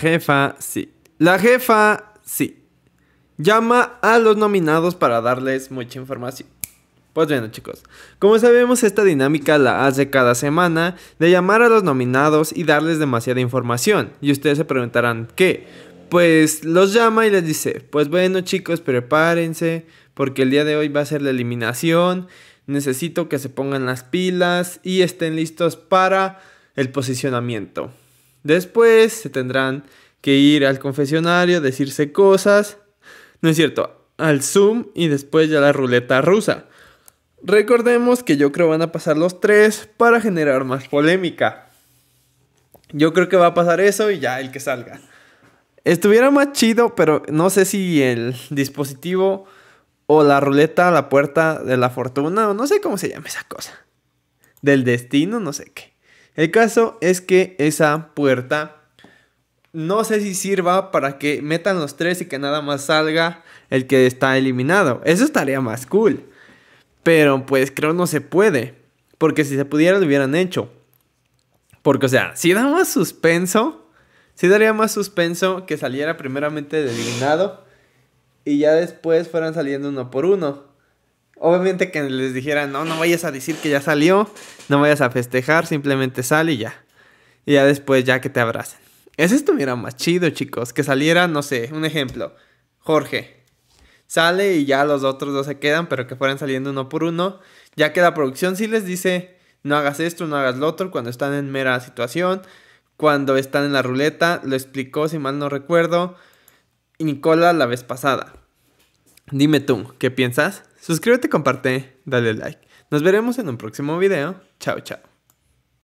jefa sí. La jefa sí. Llama a los nominados para darles mucha información. Pues bueno chicos, como sabemos esta dinámica la hace cada semana de llamar a los nominados y darles demasiada información. Y ustedes se preguntarán, ¿qué? Pues los llama y les dice, pues bueno chicos, prepárense porque el día de hoy va a ser la eliminación, necesito que se pongan las pilas y estén listos para el posicionamiento. Después se tendrán que ir al confesionario, decirse cosas, no es cierto, al Zoom y después ya la ruleta rusa. Recordemos que yo creo van a pasar los tres para generar más polémica. Yo creo que va a pasar eso y ya el que salga. Estuviera más chido, pero no sé si el dispositivo o la ruleta, la puerta de la fortuna, o no sé cómo se llama esa cosa. Del destino, no sé qué. El caso es que esa puerta no sé si sirva para que metan los tres y que nada más salga el que está eliminado. Eso estaría más cool. Pero pues creo no se puede. Porque si se pudiera lo hubieran hecho. Porque o sea, si da más suspenso, si daría más suspenso que saliera primeramente el eliminado y ya después fueran saliendo uno por uno. Obviamente que les dijeran, no, no vayas a decir que ya salió, no vayas a festejar, simplemente sale y ya. Y ya después ya que te abracen. Ese estuviera más chido, chicos. Que saliera, no sé, un ejemplo. Jorge sale y ya los otros dos se quedan, pero que fueran saliendo uno por uno. Ya que la producción sí les dice, no hagas esto, no hagas lo otro, cuando están en mera situación, cuando están en la ruleta, lo explicó, si mal no recuerdo, Nicola la vez pasada. Dime tú, ¿qué piensas? Suscríbete, comparte, dale like. Nos veremos en un próximo video. Chao, chao.